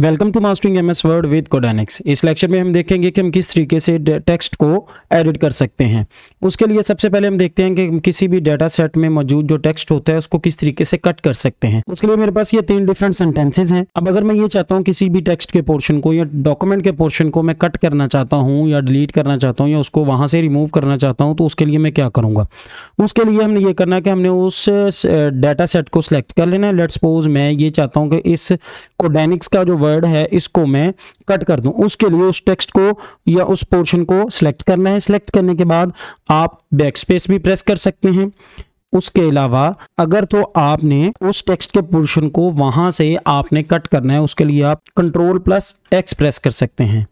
welcome to mastering M S word with Codenix इस lecture में हम देखेंगे कि हम किस तरीके से टेक्स्ट को एडिट कर सकते हैं उसके लिए सबसे पहले हम देखते हैं कि हम किसी भी डाटा सेट में मौजूद जो टेक्स्ट होता है उसको किस तरीके से कट कर सकते हैं उसके लिए मेरे पास ये तीन डिफरेंट सेंटेंसेज हैं अब अगर मैं ये चाहता हूँ किसी भी टेक्स्ट के पोर्शन को या डॉक्यूमेंट के पोर्शन को मैं कट करना चाहता हूँ या डिलीट करना चाहता हूँ या उसको वहाँ से रिमूव करना चाहता हूँ तो उसके लिए मैं क्या करूँगा उसके लिए हमने ये करना है कि हमने उस डाटा सेट को सिलेक्ट कर लेना है लेट सपोज मैं ये चाहता हूँ कि इस कोडेनिक्स का जो वर्ड है इसको मैं कट कर दूं उसके लिए उस टेक्स्ट को या उस पोर्शन को सिलेक्ट करना है सिलेक्ट करने के बाद आप बैक स्पेस भी प्रेस कर सकते हैं उसके अलावा अगर तो आपने उस टेक्स्ट के पोर्शन को वहां से आपने कट करना है उसके लिए आप कंट्रोल प्लस एक्स प्रेस कर सकते हैं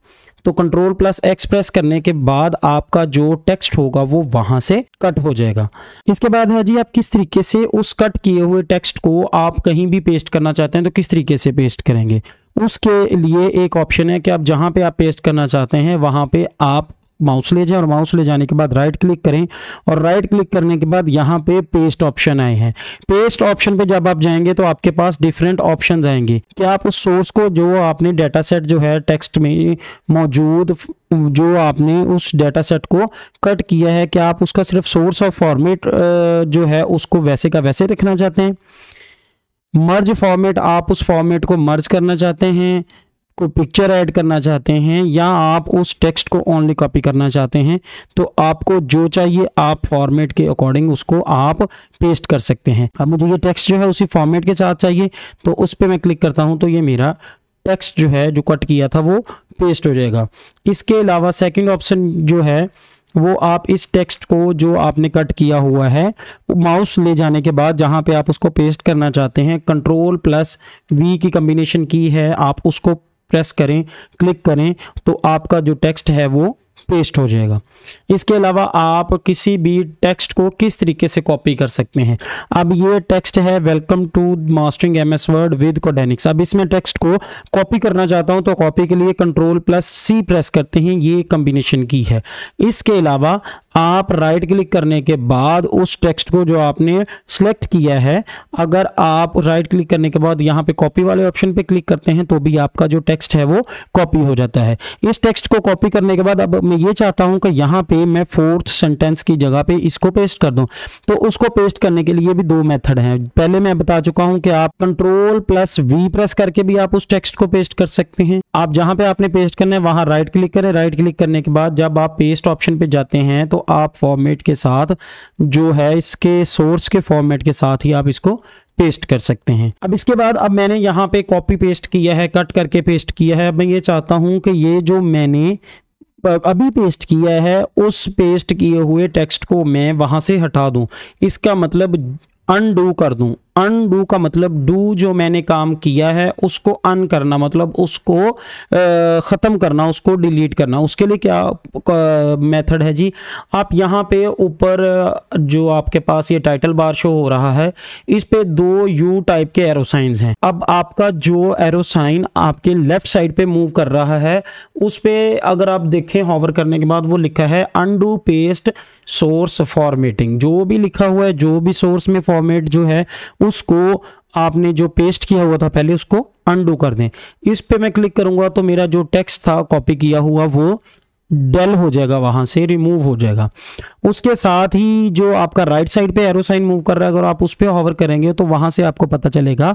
तो कंट्रोल प्लस एक्सप्रेस करने के बाद आपका जो टेक्स्ट होगा वो वहां से कट हो जाएगा इसके बाद है जी आप किस तरीके से उस कट किए हुए टेक्स्ट को आप कहीं भी पेस्ट करना चाहते हैं तो किस तरीके से पेस्ट करेंगे उसके लिए एक ऑप्शन है कि आप जहां पे आप पेस्ट करना चाहते हैं वहां पे आप माउस ले जाएं और माउस ले जाने के बाद राइट क्लिक करें और राइट क्लिक करने के बाद यहाँ पे पेस्ट ऑप्शन आए हैं पेस्ट ऑप्शन पे जब आप जाएंगे तो आपके पास डिफरेंट ऑप्शन आएंगे क्या आप उस सोर्स को जो आपने डेटा सेट जो है टेक्स्ट में मौजूद जो आपने उस डेटा सेट को कट किया है क्या आप उसका सिर्फ सोर्स और फॉर्मेट जो है उसको वैसे का वैसे रखना चाहते हैं मर्ज फॉर्मेट आप उस फॉर्मेट को मर्ज करना चाहते हैं को पिक्चर ऐड करना चाहते हैं या आप उस टेक्स्ट को ओनली कॉपी करना चाहते हैं तो आपको जो चाहिए आप फॉर्मेट के अकॉर्डिंग उसको आप पेस्ट कर सकते हैं अब मुझे ये टेक्स्ट जो है उसी फॉर्मेट के साथ चाहिए तो उस पर मैं क्लिक करता हूँ तो ये मेरा टेक्स्ट जो है जो कट किया था वो पेस्ट हो जाएगा इसके अलावा सेकेंड ऑप्शन जो है वो आप इस टेक्स्ट को जो आपने कट किया हुआ है माउस ले जाने के बाद जहाँ पे आप उसको पेस्ट करना चाहते हैं कंट्रोल प्लस वी की कम्बिनेशन की है आप उसको प्रेस करें क्लिक करें तो आपका जो टेक्स्ट है वो पेस्ट हो जाएगा इसके अलावा आप किसी भी टेक्स्ट को किस तरीके से कॉपी कर सकते हैं अब ये टेक्स्ट है welcome to mastering M S word with Codenix अब इसमें टेक्स्ट को कॉपी करना चाहता हूँ तो कॉपी के लिए कंट्रोल प्लस सी प्रेस करते हैं ये कम्बिनेशन की है इसके अलावा आप राइट क्लिक करने के बाद उस टेक्स्ट को जो आपने सेलेक्ट किया है अगर आप राइट क्लिक करने के बाद यहाँ पे कॉपी वाले ऑप्शन पे क्लिक करते हैं तो भी आपका जो टेक्स्ट है वो कॉपी हो जाता है इस टेक्स्ट को कॉपी करने के बाद अब मैं ये चाहता हूँ कि यहाँ पे मैं फोर्थ सेंटेंस की जगह पे इसको पेस्ट कर दूँ तो उसको पेस्ट करने के लिए भी दो मेथड हैं पहले मैं बता चुका हूँ कि आप कंट्रोल प्लस वी प्रेस करके भी आप उस टेक्स्ट को पेस्ट कर सकते हैं आप जहाँ पे आपने पेस्ट करना है वहाँ राइट क्लिक करें राइट क्लिक करने के बाद जब आप पेस्ट ऑप्शन पे जाते हैं तो आप फॉर्मेट के साथ जो है इसके सोर्स के फॉर्मेट के साथ ही आप इसको पेस्ट कर सकते हैं अब इसके बाद अब मैंने यहाँ पे कॉपी पेस्ट किया है कट करके पेस्ट किया है अब मैं ये चाहता हूँ कि ये जो मैंने अभी पेस्ट किया है उस पेस्ट किए हुए टेक्स्ट को मैं वहां से हटा दूँ इसका मतलब अनडू कर दूँ अनडू का मतलब डू जो मैंने काम किया है उसको अन करना मतलब उसको ख़त्म करना उसको डिलीट करना उसके लिए क्या मेथड है जी आप यहाँ पे ऊपर जो आपके पास ये टाइटल बार शो हो रहा है इस पे दो यू टाइप के एरोसाइन हैं अब आपका जो एरोसाइन आपके लेफ्ट साइड पे मूव कर रहा है उस पर अगर आप देखें हॉवर करने के बाद वो लिखा है अनडू पेस्ट सोर्स फॉर्मेटिंग जो भी लिखा हुआ है जो भी सोर्स में फॉर्मेट जो है उसको आपने जो पेस्ट किया हुआ था पहले उसको अंडू कर दें इस पे मैं क्लिक करूंगा तो मेरा जो टेक्स्ट था कॉपी किया हुआ वो डेल हो जाएगा वहाँ से रिमूव हो जाएगा उसके साथ ही जो आपका राइट साइड पे एरो साइन मूव कर रहा है अगर आप उस पर हॉवर करेंगे तो वहाँ से आपको पता चलेगा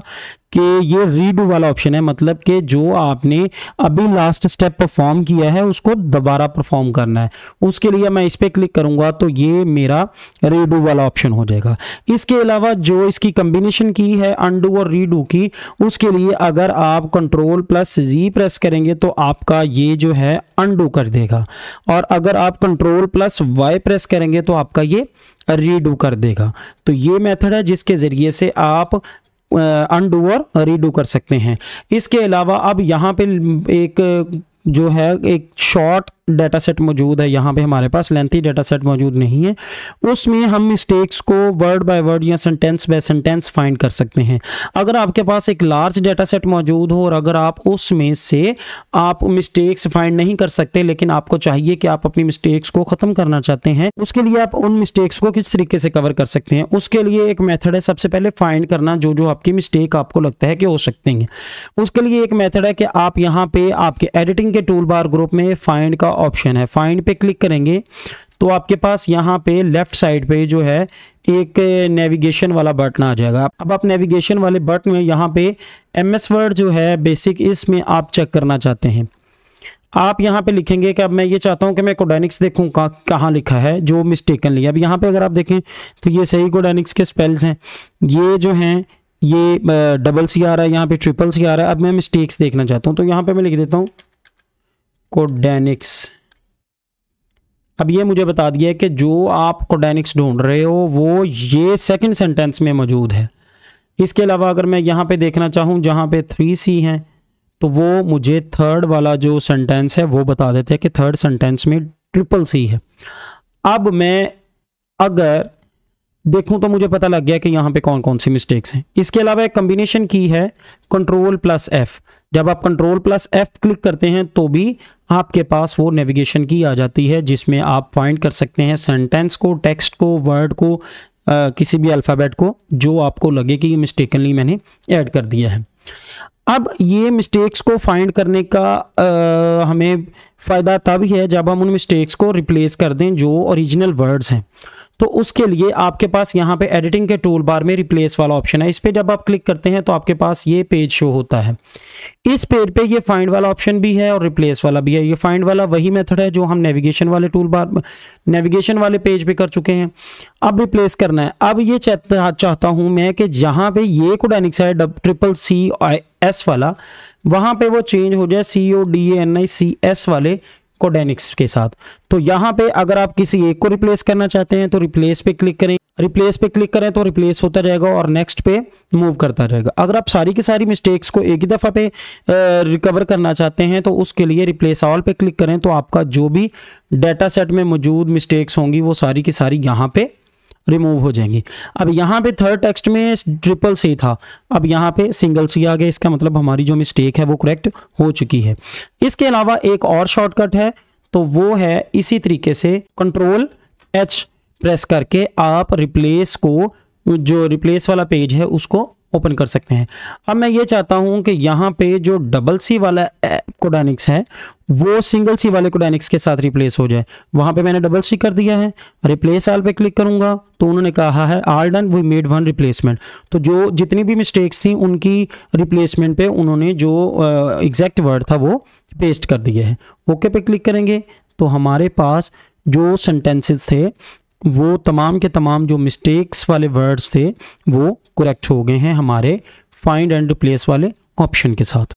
कि ये रीडू वाला ऑप्शन है मतलब कि जो आपने अभी लास्ट स्टेप परफॉर्म किया है उसको दोबारा परफॉर्म करना है उसके लिए मैं इस पर क्लिक करूँगा तो ये मेरा रीडू वाला ऑप्शन हो जाएगा इसके अलावा जो इसकी कम्बिनेशन की है अंडू और रीडू की उसके लिए अगर आप कंट्रोल प्लस जी प्रेस करेंगे तो आपका ये जो है अंडू कर देगा और अगर आप कंट्रोल प्लस वाई प्रेस करेंगे तो आपका ये रीडू कर देगा तो ये मेथड है जिसके ज़रिए से आप अनडू और रीडू कर सकते हैं इसके अलावा अब यहाँ पे एक जो है एक शॉर्ट डेटा सेट मौजूद है यहाँ पे हमारे पास लेंथी डाटा सेट मौजूद नहीं है उसमें हम मिस्टेक्स को वर्ड बाय वर्ड या सेंटेंस बाय सेंटेंस फाइंड कर सकते हैं अगर आपके पास एक लार्ज डाटा सेट मौजूद हो और अगर आप उसमें से आप मिस्टेक्स फाइंड नहीं कर सकते लेकिन आपको चाहिए कि आप अपनी मिस्टेक्स को ख़त्म करना चाहते हैं उसके लिए आप उन मिस्टेक्स को किस तरीके से कवर कर सकते हैं उसके लिए एक मेथड है सबसे पहले फाइंड करना जो जो आपकी मिस्टेक आपको लगता है कि हो सकते हैं उसके लिए एक मेथड है कि आप यहाँ पे आपके एडिटिंग के टूल बार ग्रुप में फाइंड का ऑप्शन है फाइंड पे क्लिक करेंगे तो आपके पास यहाँ पे लेफ़्ट साइड पे जो है एक नेविगेशन वाला बटन आ जाएगा अब आप नेविगेशन वाले बटन में यहाँ पे एम एस वर्ड जो है बेसिक इसमें आप चेक करना चाहते हैं आप यहाँ पे लिखेंगे कि अब मैं ये चाहता हूँ कि मैं कोडानिक्स देखूँ कहाँ लिखा है जो मिस्टेकन लिया अब यहाँ पे अगर आप देखें तो ये सही कोडेनिक्स के स्पेल्स हैं ये जो हैं ये डबल सी आ रहा है यहाँ पे ट्रिपल सी आ रहा है अब मैं मिस्टेक्स देखना चाहता हूँ तो यहाँ पे मैं लिख देता हूँ कोडेनिक्स अब ये मुझे बता दिया कि जो आप कोडेनिक्स ढूंढ रहे हो वो ये सेकंड सेंटेंस में मौजूद है इसके अलावा अगर मैं यहाँ पे देखना चाहूँ जहाँ पे थ्री सी हैं तो वो मुझे थर्ड वाला जो सेंटेंस है वो बता देते हैं कि थर्ड सेंटेंस में ट्रिपल सी है अब मैं अगर देखूं तो मुझे पता लग गया कि यहाँ पे कौन कौन सी मिस्टेक्स हैं इसके अलावा एक कम्बिनेशन की है कंट्रोल प्लस एफ़ जब आप कंट्रोल प्लस एफ़ क्लिक करते हैं तो भी आपके पास वो नेविगेशन की आ जाती है जिसमें आप फाइंड कर सकते हैं सेंटेंस को टेक्स्ट को वर्ड को आ, किसी भी अल्फ़ाबेट को जो आपको लगे कि ये मिस्टेकनली मैंने ऐड कर दिया है अब ये मिस्टेक्स को फाइंड करने का आ, हमें फ़ायदा तब है जब हम उन मिस्टेक्स को रिप्लेस कर दें जो ओरिजिनल वर्ड्स हैं तो उसके लिए आपके पास यहाँ पे एडिटिंग के टूल बार में रिप्लेस वाला ऑप्शन है इस पर जब आप क्लिक करते हैं तो आपके पास ये पेज शो होता है इस पेज पे ये फाइंड वाला ऑप्शन भी है और रिप्लेस वाला भी है ये फाइंड वाला वही मेथड है जो हम नेविगेशन वाले टूल बार नेविगेशन वाले पेज पे कर चुके हैं अब रिप्लेस करना है अब ये चाहता हूँ मैं कि जहाँ पे ये कोडानिक्स है ट्रिपल सी एस वाला वहाँ पे वो चेंज हो जाए C O D N I C S वाले कोडेनिक्स के साथ तो यहाँ पे अगर आप किसी एक को रिप्लेस करना चाहते हैं तो रिप्लेस पे क्लिक करें रिप्लेस पे क्लिक करें तो रिप्लेस होता जाएगा और नेक्स्ट पे मूव करता जाएगा अगर आप सारी की सारी मिस्टेक्स को एक ही दफ़ा पे रिकवर करना चाहते हैं तो उसके लिए रिप्लेस ऑल पे क्लिक करें तो आपका जो भी डाटा सेट में मौजूद मिस्टेक्स होंगी वो सारी की सारी यहाँ पे रिमूव हो जाएंगी अब यहाँ पे थर्ड टेक्स्ट में ट्रिपल सी था अब यहाँ पे सिंगल सी आ गया इसका मतलब हमारी जो मिस्टेक है वो करेक्ट हो चुकी है इसके अलावा एक और शॉर्टकट है तो वो है इसी तरीके से कंट्रोल एच प्रेस करके आप रिप्लेस को जो रिप्लेस वाला पेज है उसको ओपन कर सकते हैं अब मैं ये चाहता हूँ कि यहाँ पे जो डबल सी वाला कोडानिक्स है वो सिंगल सी वाले कोडानिक्स के साथ रिप्लेस हो जाए वहाँ पे मैंने डबल सी कर दिया है रिप्लेस आल पे क्लिक करूँगा तो उन्होंने कहा है all done we made one replacement तो जो जितनी भी मिस्टेक्स थी उनकी रिप्लेसमेंट पे उन्होंने जो एग्जैक्ट वर्ड था वो पेस्ट कर दिया है ओके पे क्लिक करेंगे तो हमारे पास जो सेंटेंसेस थे वो तमाम के तमाम जो मिस्टेक्स वाले वर्ड्स थे वो करेक्ट हो गए हैं हमारे फाइंड एंड रिप्लेस वाले ऑप्शन के साथ